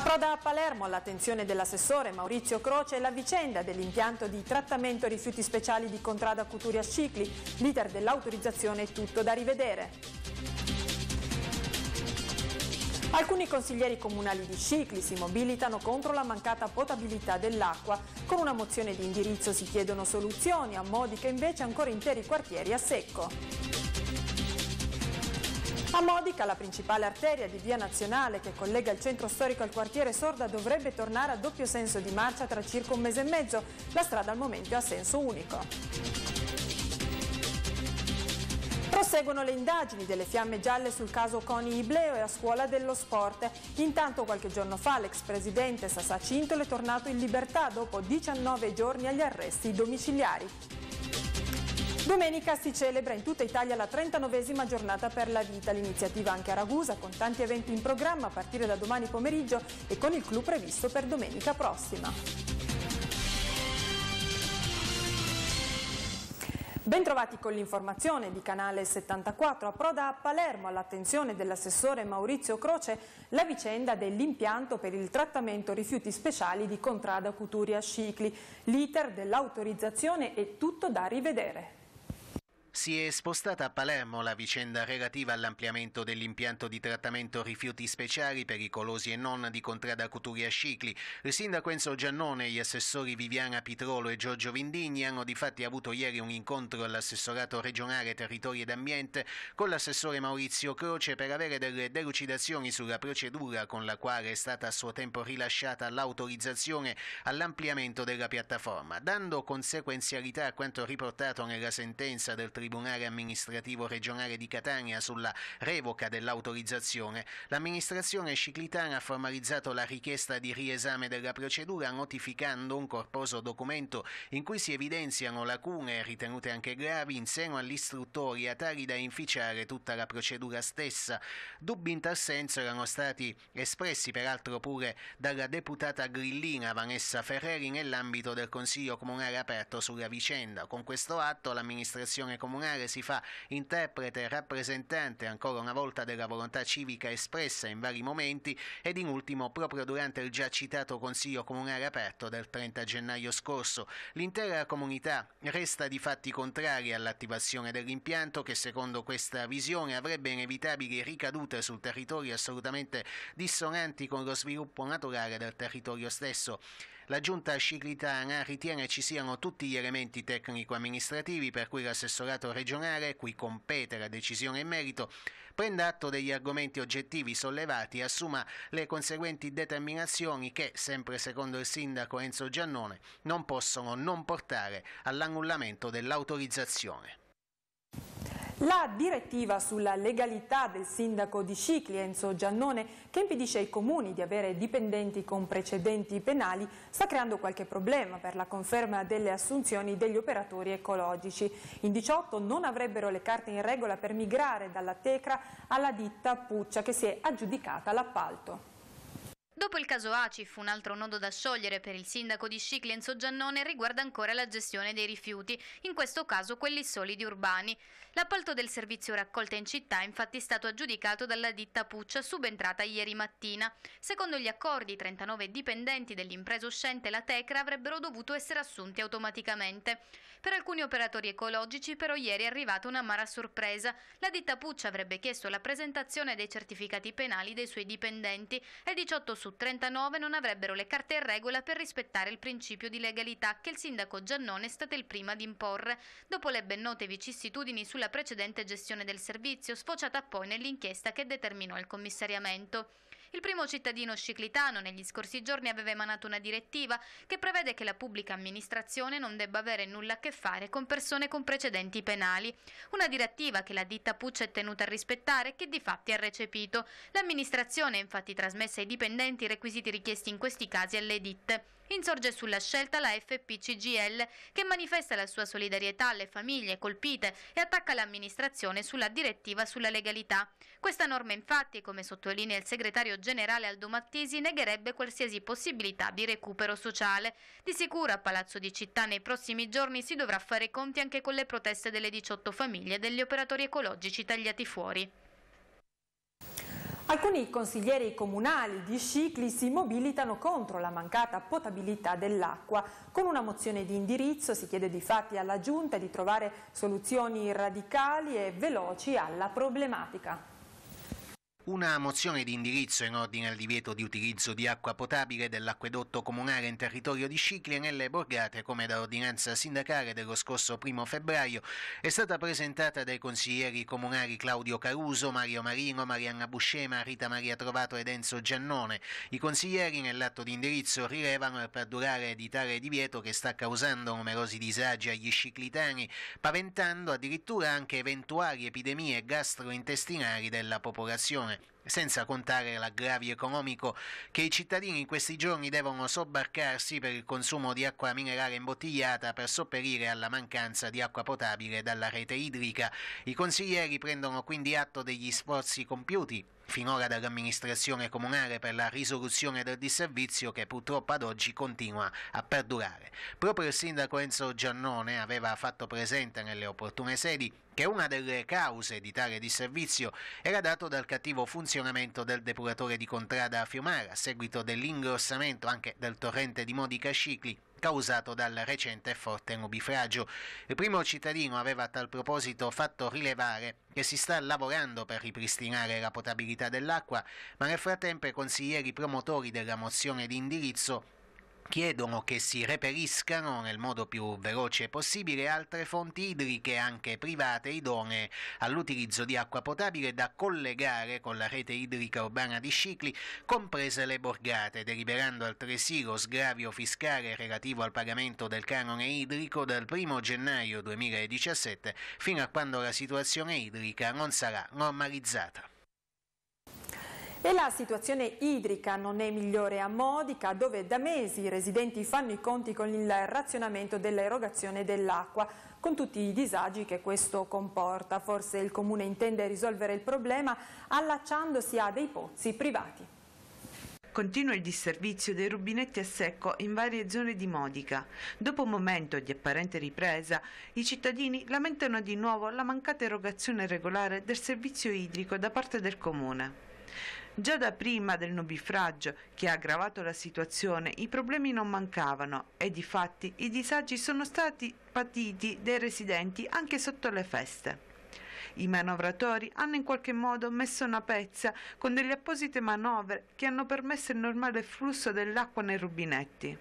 Approda a Palermo all'attenzione dell'assessore Maurizio Croce la vicenda dell'impianto di trattamento rifiuti speciali di Contrada Cuturia Scicli. L'iter dell'autorizzazione è tutto da rivedere. Alcuni consiglieri comunali di Scicli si mobilitano contro la mancata potabilità dell'acqua. Con una mozione di indirizzo si chiedono soluzioni a modi che invece ancora interi quartieri a secco. A Modica, la principale arteria di via nazionale che collega il centro storico al quartiere Sorda dovrebbe tornare a doppio senso di marcia tra circa un mese e mezzo. La strada al momento è a senso unico. Proseguono le indagini delle fiamme gialle sul caso Coni Ibleo e la scuola dello sport. Intanto qualche giorno fa l'ex presidente Sassà Cintolo è tornato in libertà dopo 19 giorni agli arresti domiciliari. Domenica si celebra in tutta Italia la 39esima giornata per la vita, l'iniziativa anche a Ragusa con tanti eventi in programma a partire da domani pomeriggio e con il clou previsto per domenica prossima. Bentrovati con l'informazione di Canale 74. Approda a Palermo all'attenzione dell'assessore Maurizio Croce la vicenda dell'impianto per il trattamento rifiuti speciali di Contrada Cuturia Scicli. L'iter dell'autorizzazione è tutto da rivedere. Si è spostata a Palermo la vicenda relativa all'ampliamento dell'impianto di trattamento rifiuti speciali pericolosi e non di Contrada Coturia Scicli. Il sindaco Enzo Giannone e gli assessori Viviana Pitrolo e Giorgio Vindigni hanno difatti avuto ieri un incontro all'assessorato regionale Territori ed Ambiente con l'assessore Maurizio Croce per avere delle delucidazioni sulla procedura con la quale è stata a suo tempo rilasciata l'autorizzazione all'ampliamento della piattaforma, dando conseguenzialità a quanto riportato nella sentenza del Tribunale Amministrativo Regionale di Catania sulla revoca dell'autorizzazione, l'amministrazione ciclitana ha formalizzato la richiesta di riesame della procedura notificando un corposo documento in cui si evidenziano lacune ritenute anche gravi in seno all'istruttoria tali da inficiare tutta la procedura stessa. Dubbi in tal senso erano stati espressi peraltro pure dalla deputata grillina Vanessa Ferreri nell'ambito del Consiglio Comunale aperto sulla vicenda. Con questo atto l'amministrazione comunale comunale si fa interprete rappresentante ancora una volta della volontà civica espressa in vari momenti ed in ultimo proprio durante il già citato Consiglio Comunale aperto del 30 gennaio scorso. L'intera comunità resta di fatti contraria all'attivazione dell'impianto che secondo questa visione avrebbe inevitabili ricadute sul territorio assolutamente dissonanti con lo sviluppo naturale del territorio stesso. La giunta ciclitana ritiene ci siano tutti gli elementi tecnico-amministrativi per cui l'assessorato regionale, cui compete la decisione in merito, prenda atto degli argomenti oggettivi sollevati e assuma le conseguenti determinazioni che, sempre secondo il sindaco Enzo Giannone, non possono non portare all'annullamento dell'autorizzazione. La direttiva sulla legalità del sindaco di Scicli, Enzo Giannone, che impedisce ai comuni di avere dipendenti con precedenti penali, sta creando qualche problema per la conferma delle assunzioni degli operatori ecologici. In 18 non avrebbero le carte in regola per migrare dalla Tecra alla ditta Puccia, che si è aggiudicata l'appalto. Dopo il caso ACIF, un altro nodo da sciogliere per il sindaco di Scicli Enzo Giannone riguarda ancora la gestione dei rifiuti, in questo caso quelli solidi urbani. L'appalto del servizio raccolta in città è infatti stato aggiudicato dalla ditta Puccia subentrata ieri mattina. Secondo gli accordi, 39 dipendenti dell'impresa uscente La Tecra avrebbero dovuto essere assunti automaticamente. Per alcuni operatori ecologici però ieri è arrivata una mara sorpresa. La ditta Puccia avrebbe chiesto la presentazione dei certificati penali dei suoi dipendenti e 18 su 39 non avrebbero le carte in regola per rispettare il principio di legalità che il sindaco Giannone è stato il primo ad imporre, dopo le ben note vicissitudini sulla sulla precedente gestione del servizio, sfociata poi nell'inchiesta che determinò il commissariamento. Il primo cittadino sciclitano negli scorsi giorni aveva emanato una direttiva che prevede che la pubblica amministrazione non debba avere nulla a che fare con persone con precedenti penali. Una direttiva che la ditta Puccia è tenuta a rispettare e che di fatti ha recepito. L'amministrazione ha infatti trasmessa ai dipendenti i requisiti richiesti in questi casi alle ditte insorge sulla scelta la FPCGL che manifesta la sua solidarietà alle famiglie colpite e attacca l'amministrazione sulla direttiva sulla legalità. Questa norma infatti, come sottolinea il segretario generale Aldo Mattisi, negherebbe qualsiasi possibilità di recupero sociale. Di sicuro a Palazzo di Città nei prossimi giorni si dovrà fare conti anche con le proteste delle 18 famiglie degli operatori ecologici tagliati fuori. Alcuni consiglieri comunali di Scicli si mobilitano contro la mancata potabilità dell'acqua. Con una mozione di indirizzo si chiede di fatti alla Giunta di trovare soluzioni radicali e veloci alla problematica. Una mozione di indirizzo in ordine al divieto di utilizzo di acqua potabile dell'acquedotto comunale in territorio di Scicli nelle borgate, come da ordinanza sindacale dello scorso 1 febbraio, è stata presentata dai consiglieri comunali Claudio Caruso, Mario Marino, Marianna Buscema, Rita Maria Trovato ed Enzo Giannone. I consiglieri nell'atto di indirizzo rilevano il perdurare di tale divieto che sta causando numerosi disagi agli sciclitani, paventando addirittura anche eventuali epidemie gastrointestinali della popolazione senza contare l'aggravio economico che i cittadini in questi giorni devono sobbarcarsi per il consumo di acqua minerale imbottigliata per sopperire alla mancanza di acqua potabile dalla rete idrica. I consiglieri prendono quindi atto degli sforzi compiuti finora dall'amministrazione comunale per la risoluzione del disservizio che purtroppo ad oggi continua a perdurare. Proprio il sindaco Enzo Giannone aveva fatto presente nelle opportune sedi che una delle cause di tale disservizio era dato dal cattivo funzionamento del depuratore di Contrada a Fiumara a seguito dell'ingrossamento anche del torrente di Modica Scicli causato dal recente e forte nubifragio. Il primo cittadino aveva a tal proposito fatto rilevare che si sta lavorando per ripristinare la potabilità dell'acqua, ma nel frattempo i consiglieri promotori della mozione di indirizzo chiedono che si reperiscano nel modo più veloce possibile altre fonti idriche anche private idonee all'utilizzo di acqua potabile da collegare con la rete idrica urbana di Scicli, comprese le borgate, deliberando altresì lo sgravio fiscale relativo al pagamento del canone idrico dal 1 gennaio 2017 fino a quando la situazione idrica non sarà normalizzata. E la situazione idrica non è migliore a Modica, dove da mesi i residenti fanno i conti con il razionamento dell'erogazione dell'acqua, con tutti i disagi che questo comporta. Forse il Comune intende risolvere il problema allacciandosi a dei pozzi privati. Continua il disservizio dei rubinetti a secco in varie zone di Modica. Dopo un momento di apparente ripresa, i cittadini lamentano di nuovo la mancata erogazione regolare del servizio idrico da parte del Comune. Già da prima del nubifragio che ha aggravato la situazione i problemi non mancavano e di fatti i disagi sono stati patiti dai residenti anche sotto le feste. I manovratori hanno in qualche modo messo una pezza con delle apposite manovre che hanno permesso il normale flusso dell'acqua nei rubinetti.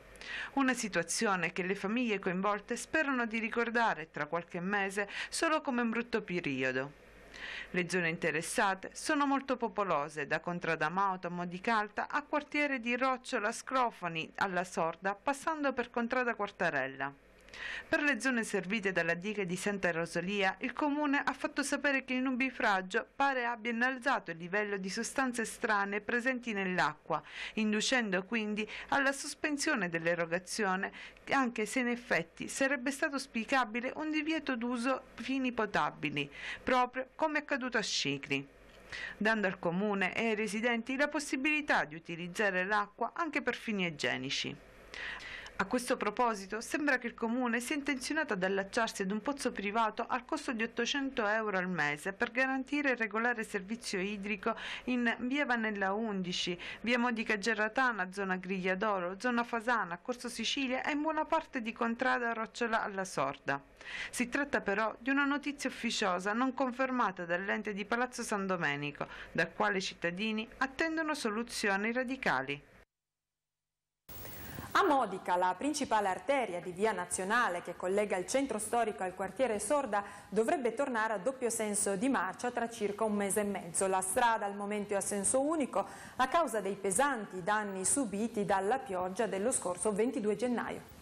Una situazione che le famiglie coinvolte sperano di ricordare tra qualche mese solo come un brutto periodo. Le zone interessate sono molto popolose, da Contrada-Mauta, Modicalta a quartiere di Rocciola, Scrofani, alla Sorda, passando per Contrada Quartarella. Per le zone servite dalla diga di Santa Rosalia, il Comune ha fatto sapere che in un bifragio pare abbia innalzato il livello di sostanze strane presenti nell'acqua, inducendo quindi alla sospensione dell'erogazione, anche se in effetti sarebbe stato auspicabile un divieto d'uso fini potabili, proprio come accaduto a Scicli dando al comune e ai residenti la possibilità di utilizzare l'acqua anche per fini igienici. A questo proposito sembra che il Comune sia intenzionato ad allacciarsi ad un pozzo privato al costo di 800 euro al mese per garantire il regolare servizio idrico in via Vanella 11, via Modica Gerratana, zona Grigliadoro, zona Fasana, Corso Sicilia e in buona parte di Contrada Rocciola alla Sorda. Si tratta però di una notizia ufficiosa non confermata dall'ente di Palazzo San Domenico, dal quale i cittadini attendono soluzioni radicali. A Modica, la principale arteria di via nazionale che collega il centro storico al quartiere Sorda, dovrebbe tornare a doppio senso di marcia tra circa un mese e mezzo. La strada al momento è a senso unico a causa dei pesanti danni subiti dalla pioggia dello scorso 22 gennaio.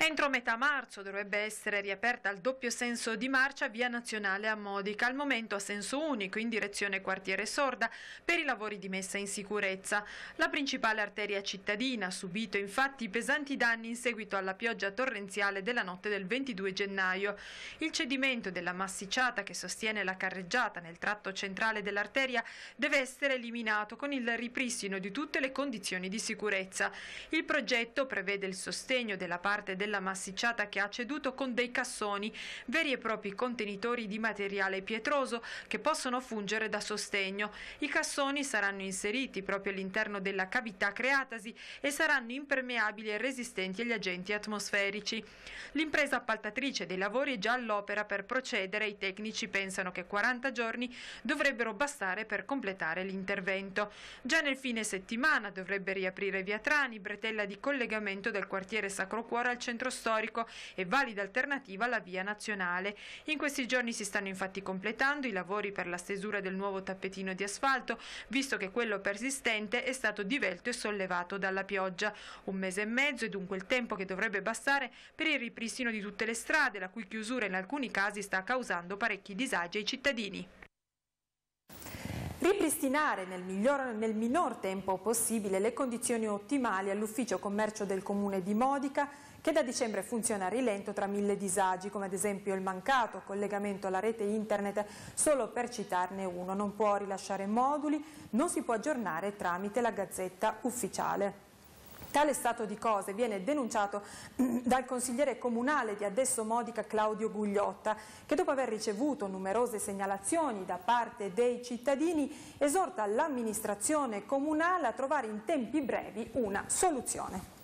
Entro metà marzo dovrebbe essere riaperta al doppio senso di marcia via nazionale a Modica, al momento a senso unico in direzione quartiere Sorda per i lavori di messa in sicurezza. La principale arteria cittadina ha subito infatti pesanti danni in seguito alla pioggia torrenziale della notte del 22 gennaio. Il cedimento della massicciata che sostiene la carreggiata nel tratto centrale dell'arteria deve essere eliminato con il ripristino di tutte le condizioni di sicurezza. Il progetto prevede il sostegno della parte del della massicciata che ha ceduto con dei cassoni, veri e propri contenitori di materiale pietroso che possono fungere da sostegno. I cassoni saranno inseriti proprio all'interno della cavità creatasi e saranno impermeabili e resistenti agli agenti atmosferici. L'impresa appaltatrice dei lavori è già all'opera per procedere, i tecnici pensano che 40 giorni dovrebbero bastare per completare l'intervento. Già nel fine settimana dovrebbe riaprire via Trani, bretella di collegamento del quartiere Sacro Cuore al centro centro storico e valida alternativa alla via nazionale. In questi giorni si stanno infatti completando i lavori per la stesura del nuovo tappetino di asfalto, visto che quello persistente è stato divelto e sollevato dalla pioggia. Un mese e mezzo è dunque il tempo che dovrebbe bastare per il ripristino di tutte le strade, la cui chiusura in alcuni casi sta causando parecchi disagi ai cittadini ripristinare nel, miglior, nel minor tempo possibile le condizioni ottimali all'ufficio commercio del comune di Modica che da dicembre funziona a rilento tra mille disagi, come ad esempio il mancato collegamento alla rete internet, solo per citarne uno, non può rilasciare moduli, non si può aggiornare tramite la gazzetta ufficiale. Tale stato di cose viene denunciato mm, dal consigliere comunale di Adesso Modica Claudio Gugliotta che dopo aver ricevuto numerose segnalazioni da parte dei cittadini esorta l'amministrazione comunale a trovare in tempi brevi una soluzione.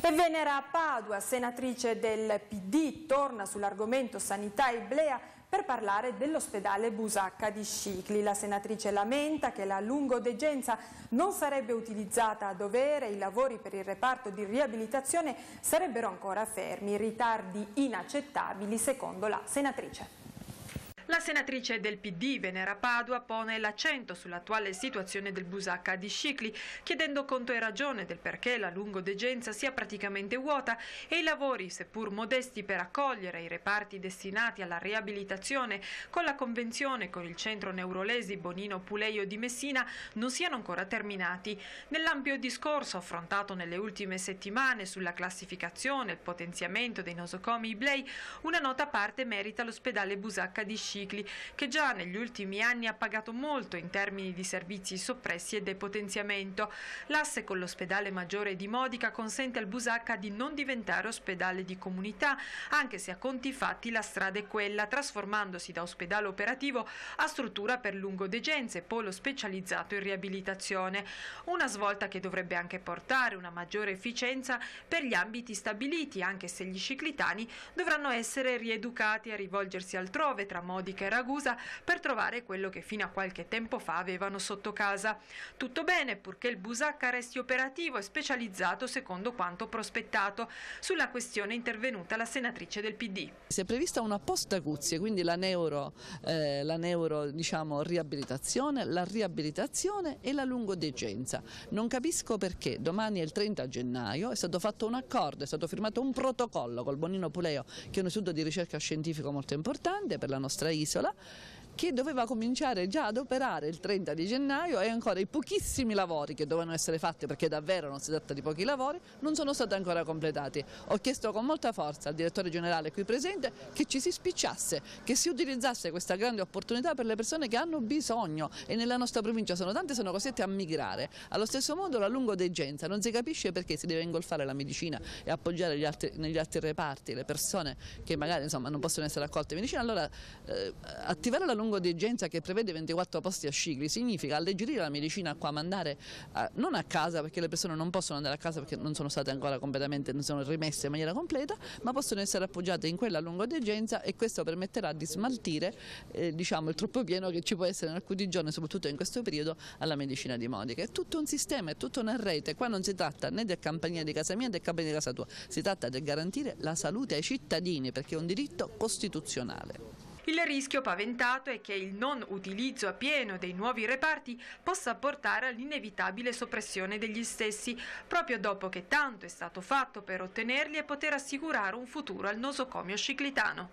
E Venera Padua, senatrice del PD, torna sull'argomento sanità e blea per parlare dell'ospedale Busacca di Scicli. La senatrice lamenta che la lungodegenza non sarebbe utilizzata a dovere, i lavori per il reparto di riabilitazione sarebbero ancora fermi, ritardi inaccettabili secondo la senatrice. La senatrice del PD Venera Padua pone l'accento sull'attuale situazione del Busacca di Scicli, chiedendo conto e ragione del perché la lungodegenza sia praticamente vuota e i lavori, seppur modesti per accogliere i reparti destinati alla riabilitazione, con la convenzione con il centro neurolesi Bonino Puleio di Messina, non siano ancora terminati. Nell'ampio discorso affrontato nelle ultime settimane sulla classificazione e il potenziamento dei nosocomi Iblei, una nota a parte merita l'ospedale Busacca di Scicli motocicli, che già negli ultimi anni ha pagato molto in termini di servizi soppressi e depotenziamento. L'asse con l'ospedale maggiore di Modica consente al Busacca di non diventare ospedale di comunità, anche se a conti fatti la strada è quella, trasformandosi da ospedale operativo a struttura per lungodegenze, polo specializzato in riabilitazione. Una svolta che dovrebbe anche portare una maggiore efficienza per gli ambiti stabiliti, anche se gli ciclitani dovranno essere rieducati a rivolgersi altrove tra modi di Cheragusa per trovare quello che fino a qualche tempo fa avevano sotto casa. Tutto bene, purché il Busacca resti operativo e specializzato secondo quanto prospettato. Sulla questione è intervenuta la senatrice del PD. Si è prevista una post-aguzie, quindi la neuro, eh, la neuro diciamo, riabilitazione, la riabilitazione e la lungodegenza. Non capisco perché domani è il 30 gennaio, è stato fatto un accordo, è stato firmato un protocollo col Bonino Puleo che è un istituto di ricerca scientifico molto importante per la nostra Isola. che doveva cominciare già ad operare il 30 di gennaio e ancora i pochissimi lavori che dovevano essere fatti, perché davvero non si tratta di pochi lavori, non sono stati ancora completati. Ho chiesto con molta forza al direttore generale qui presente che ci si spicciasse, che si utilizzasse questa grande opportunità per le persone che hanno bisogno e nella nostra provincia sono tante, sono costrette a migrare. Allo stesso modo la lungodegenza, non si capisce perché si deve ingolfare la medicina e appoggiare altri, negli altri reparti le persone che magari insomma, non possono essere accolte in medicina, allora eh, attivare la lungodegenza lungodegenza che prevede 24 posti a Scicli significa alleggerire la medicina a qua, mandare a, eh, non a casa perché le persone non possono andare a casa perché non sono state ancora completamente, non sono rimesse in maniera completa, ma possono essere appoggiate in quella lungodegenza e questo permetterà di smaltire eh, diciamo, il troppo pieno che ci può essere in alcuni giorni, soprattutto in questo periodo, alla medicina di Modica. È tutto un sistema, è tutta una rete, qua non si tratta né del campanile di casa mia né del campanile di casa tua, si tratta di garantire la salute ai cittadini perché è un diritto costituzionale. Il rischio paventato è che il non utilizzo a pieno dei nuovi reparti possa portare all'inevitabile soppressione degli stessi, proprio dopo che tanto è stato fatto per ottenerli e poter assicurare un futuro al nosocomio ciclitano.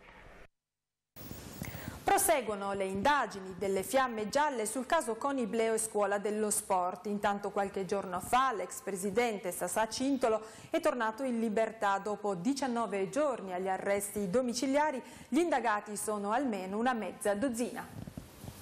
Proseguono le indagini delle fiamme gialle sul caso Coni Bleo e Scuola dello Sport. Intanto qualche giorno fa l'ex presidente Sassà Cintolo è tornato in libertà dopo 19 giorni agli arresti domiciliari. Gli indagati sono almeno una mezza dozzina.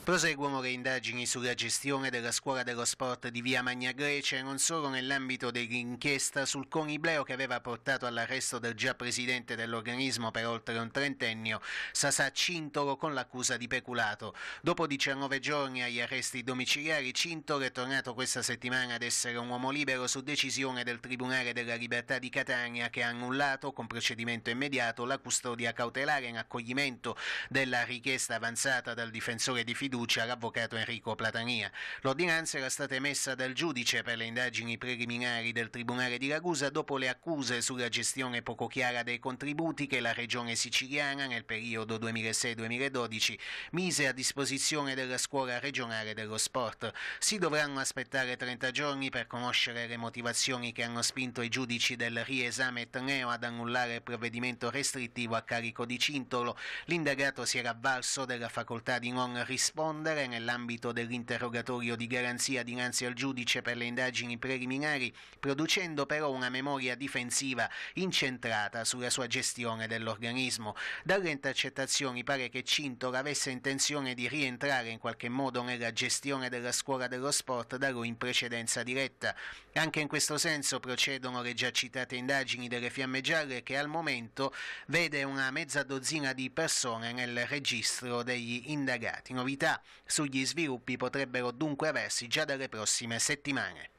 Proseguono le indagini sulla gestione della scuola dello sport di via Magna Grecia e non solo nell'ambito dell'inchiesta sul conibleo che aveva portato all'arresto del già presidente dell'organismo per oltre un trentennio, Sasà Cintolo, con l'accusa di peculato. Dopo 19 giorni agli arresti domiciliari, Cintolo è tornato questa settimana ad essere un uomo libero su decisione del Tribunale della Libertà di Catania che ha annullato con procedimento immediato la custodia cautelare in accoglimento della richiesta avanzata dal difensore di fiducia fiducia all'avvocato Enrico Platania. L'ordinanza era stata emessa dal giudice per le indagini preliminari del Tribunale di Ragusa dopo le accuse sulla gestione poco chiara dei contributi che la Regione siciliana nel periodo 2006-2012 mise a disposizione della Scuola regionale dello sport. Si dovranno aspettare 30 giorni per conoscere le motivazioni che hanno spinto i giudici del riesame etneo ad annullare il provvedimento restrittivo a carico di Cintolo. L'indagato si era avvalso della facoltà di non rispondere rispondere nell'ambito dell'interrogatorio di garanzia dinanzi al giudice per le indagini preliminari, producendo però una memoria difensiva incentrata sulla sua gestione dell'organismo. Dalle intercettazioni pare che Cintola avesse intenzione di rientrare in qualche modo nella gestione della scuola dello sport da lui in precedenza diretta. Anche in questo senso procedono le già citate indagini delle Fiamme Gialle che al momento vede una mezza dozzina di persone nel registro degli indagati. Novità novità sugli sviluppi potrebbero dunque aversi già dalle prossime settimane.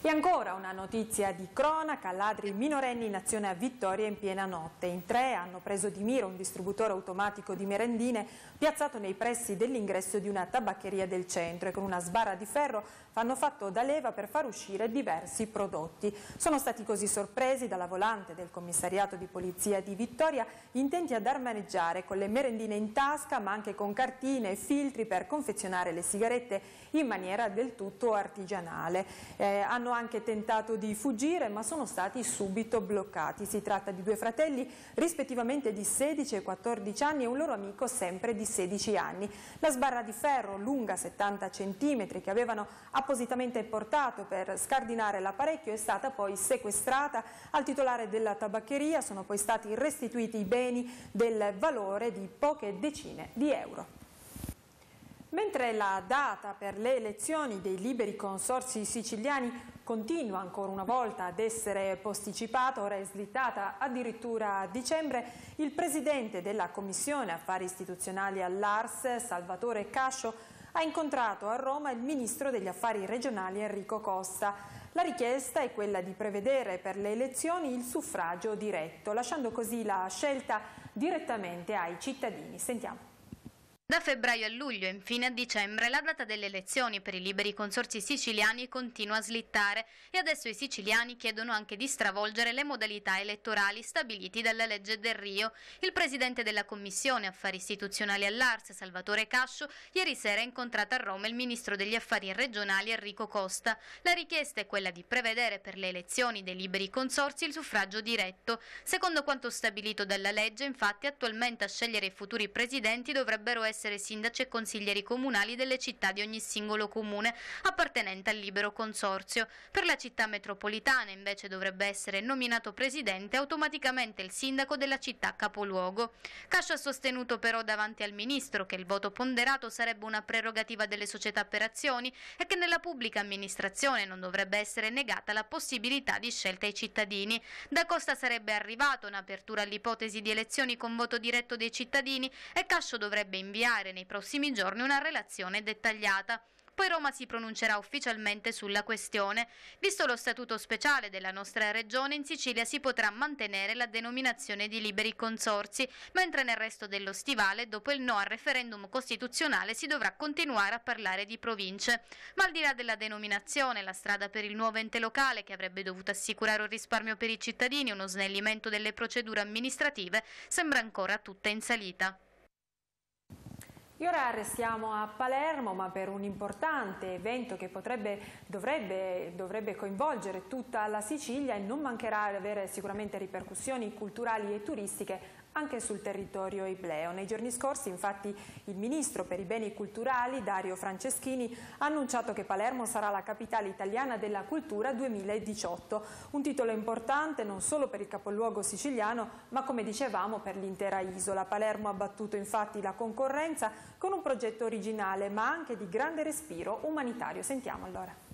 E ancora una notizia di cronaca, ladri minorenni in azione a Vittoria in piena notte. In tre hanno preso di mira un distributore automatico di merendine piazzato nei pressi dell'ingresso di una tabaccheria del centro e con una sbarra di ferro hanno fatto da leva per far uscire diversi prodotti. Sono stati così sorpresi dalla volante del commissariato di polizia di Vittoria, intenti a dar maneggiare con le merendine in tasca, ma anche con cartine e filtri per confezionare le sigarette in maniera del tutto artigianale. Eh, hanno anche tentato di fuggire, ma sono stati subito bloccati. Si tratta di due fratelli, rispettivamente di 16 e 14 anni, e un loro amico sempre di 16 anni. La sbarra di ferro, lunga 70 cm, che avevano appena appositamente portato per scardinare l'apparecchio è stata poi sequestrata al titolare della tabaccheria, sono poi stati restituiti i beni del valore di poche decine di euro. Mentre la data per le elezioni dei liberi consorsi siciliani continua ancora una volta ad essere posticipata, ora è slittata addirittura a dicembre, il presidente della Commissione Affari Istituzionali all'Ars, Salvatore Cascio, ha incontrato a Roma il ministro degli affari regionali Enrico Costa. La richiesta è quella di prevedere per le elezioni il suffragio diretto, lasciando così la scelta direttamente ai cittadini. Sentiamo. Da febbraio a luglio e infine a dicembre la data delle elezioni per i liberi consorsi siciliani continua a slittare e adesso i siciliani chiedono anche di stravolgere le modalità elettorali stabiliti dalla legge del Rio. Il presidente della Commissione Affari Istituzionali all'Ars, Salvatore Cascio, ieri sera ha incontrato a Roma il ministro degli Affari regionali Enrico Costa. La richiesta è quella di prevedere per le elezioni dei liberi consorsi il suffragio diretto. Secondo quanto stabilito dalla legge, infatti, attualmente a scegliere i futuri presidenti dovrebbero essere essere sindaci e consiglieri comunali delle città di ogni singolo comune appartenente al libero consorzio. Per la città metropolitana invece dovrebbe essere nominato presidente automaticamente il sindaco della città capoluogo. Cascio ha sostenuto però davanti al ministro che il voto ponderato sarebbe una prerogativa delle società per azioni e che nella pubblica amministrazione non dovrebbe essere negata la possibilità di scelta ai cittadini. Da Costa sarebbe arrivata un'apertura all'ipotesi di elezioni con voto diretto dei cittadini e Cascio dovrebbe inviare inviare nei prossimi giorni una relazione dettagliata. Poi Roma si pronuncerà ufficialmente sulla questione. Visto lo statuto speciale della nostra regione, in Sicilia si potrà mantenere la denominazione di liberi consorsi, mentre nel resto dello stivale, dopo il no al referendum costituzionale, si dovrà continuare a parlare di province. Ma al di là della denominazione, la strada per il nuovo ente locale, che avrebbe dovuto assicurare un risparmio per i cittadini e uno snellimento delle procedure amministrative, sembra ancora tutta in salita. E ora restiamo a Palermo, ma per un importante evento che potrebbe, dovrebbe, dovrebbe, coinvolgere tutta la Sicilia e non mancherà di avere sicuramente ripercussioni culturali e turistiche, anche sul territorio ibleo. Nei giorni scorsi infatti il Ministro per i Beni Culturali Dario Franceschini ha annunciato che Palermo sarà la capitale italiana della cultura 2018, un titolo importante non solo per il capoluogo siciliano ma come dicevamo per l'intera isola. Palermo ha battuto infatti la concorrenza con un progetto originale ma anche di grande respiro umanitario. Sentiamo allora.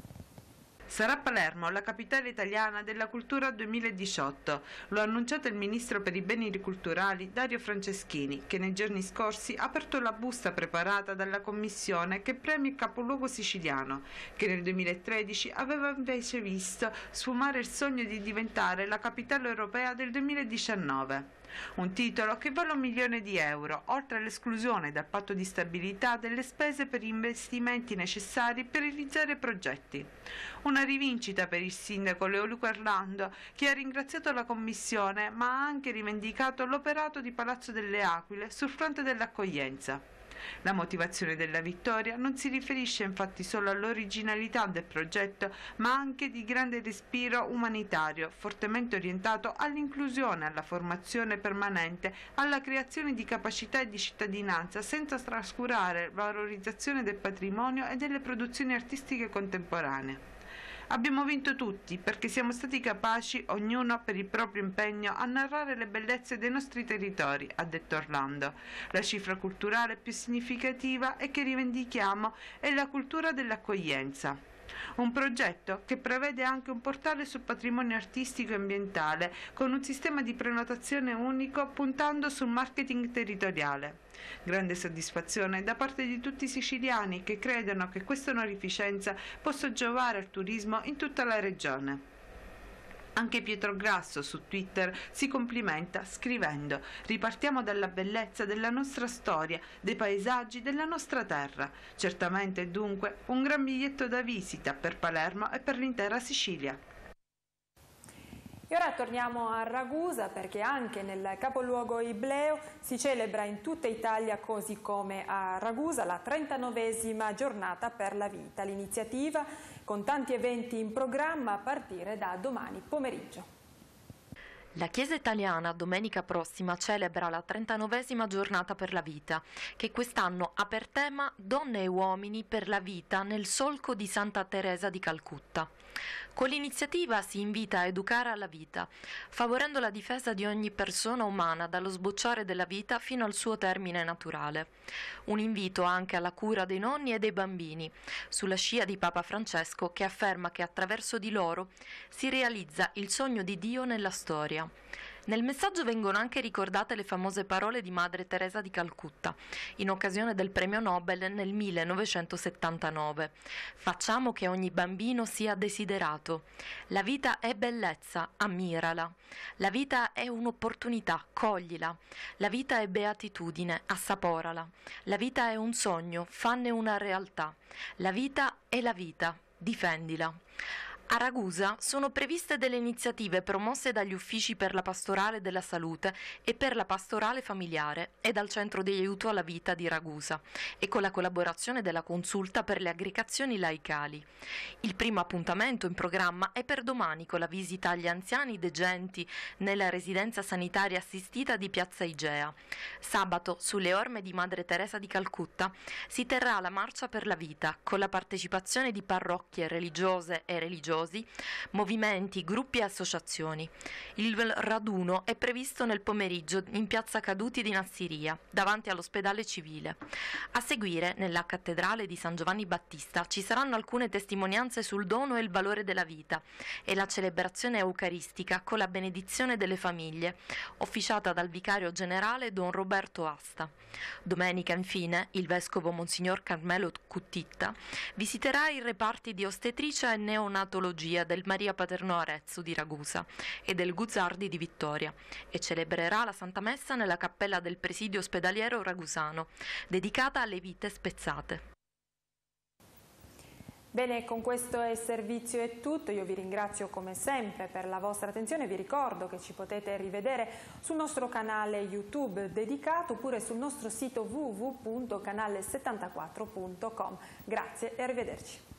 Sarà Palermo la capitale italiana della cultura 2018, lo ha annunciato il ministro per i beni culturali Dario Franceschini, che nei giorni scorsi ha aperto la busta preparata dalla commissione che premia il capoluogo siciliano, che nel 2013 aveva invece visto sfumare il sogno di diventare la capitale europea del 2019. Un titolo che vale un milione di euro, oltre all'esclusione dal patto di stabilità delle spese per gli investimenti necessari per realizzare progetti. Una rivincita per il sindaco Leoluco Orlando, che ha ringraziato la Commissione ma ha anche rivendicato l'operato di Palazzo delle Aquile sul fronte dell'accoglienza. La motivazione della vittoria non si riferisce infatti solo all'originalità del progetto, ma anche di grande respiro umanitario, fortemente orientato all'inclusione, alla formazione permanente, alla creazione di capacità e di cittadinanza, senza trascurare la valorizzazione del patrimonio e delle produzioni artistiche contemporanee. Abbiamo vinto tutti perché siamo stati capaci, ognuno per il proprio impegno, a narrare le bellezze dei nostri territori, ha detto Orlando. La cifra culturale più significativa e che rivendichiamo è la cultura dell'accoglienza. Un progetto che prevede anche un portale sul patrimonio artistico e ambientale con un sistema di prenotazione unico puntando sul marketing territoriale. Grande soddisfazione da parte di tutti i siciliani che credono che questa onorificenza possa giovare al turismo in tutta la regione. Anche Pietro Grasso su Twitter si complimenta scrivendo «Ripartiamo dalla bellezza della nostra storia, dei paesaggi della nostra terra. Certamente, dunque, un gran biglietto da visita per Palermo e per l'intera Sicilia». E ora torniamo a Ragusa perché anche nel capoluogo Ibleo si celebra in tutta Italia, così come a Ragusa, la 39esima giornata per la vita. L'iniziativa con tanti eventi in programma a partire da domani pomeriggio. La Chiesa italiana domenica prossima celebra la 39esima giornata per la vita, che quest'anno ha per tema Donne e uomini per la vita nel solco di Santa Teresa di Calcutta. Con l'iniziativa si invita a educare alla vita, favorendo la difesa di ogni persona umana dallo sbocciare della vita fino al suo termine naturale. Un invito anche alla cura dei nonni e dei bambini, sulla scia di Papa Francesco che afferma che attraverso di loro si realizza il sogno di Dio nella storia. Nel messaggio vengono anche ricordate le famose parole di Madre Teresa di Calcutta in occasione del premio Nobel nel 1979. Facciamo che ogni bambino sia desiderato. La vita è bellezza, ammirala. La vita è un'opportunità, coglila. La vita è beatitudine, assaporala. La vita è un sogno, fanne una realtà. La vita è la vita, difendila. A Ragusa sono previste delle iniziative promosse dagli uffici per la pastorale della salute e per la pastorale familiare e dal Centro di aiuto alla vita di Ragusa e con la collaborazione della consulta per le aggregazioni laicali. Il primo appuntamento in programma è per domani con la visita agli anziani degenti nella residenza sanitaria assistita di Piazza Igea. Sabato, sulle orme di Madre Teresa di Calcutta, si terrà la Marcia per la Vita con la partecipazione di parrocchie religiose e religiose studiosi, movimenti, gruppi e associazioni. Il raduno è previsto nel pomeriggio in piazza Caduti di Nassiria, davanti all'ospedale civile. A seguire, nella cattedrale di San Giovanni Battista, ci saranno alcune testimonianze sul dono e il valore della vita e la celebrazione eucaristica con la benedizione delle famiglie, officiata dal vicario generale Don Roberto Asta. Domenica, infine, il vescovo Monsignor Carmelo Cuttitta visiterà i reparti di ostetricia e neonatologia antologia del Maria Paterno Arezzo di Ragusa e del Guzzardi di Vittoria e celebrerà la Santa Messa nella cappella del presidio ospedaliero ragusano, dedicata alle vite spezzate. Bene, con questo è servizio è tutto, io vi ringrazio come sempre per la vostra attenzione, vi ricordo che ci potete rivedere sul nostro canale YouTube dedicato oppure sul nostro sito www.canale74.com. Grazie e arrivederci.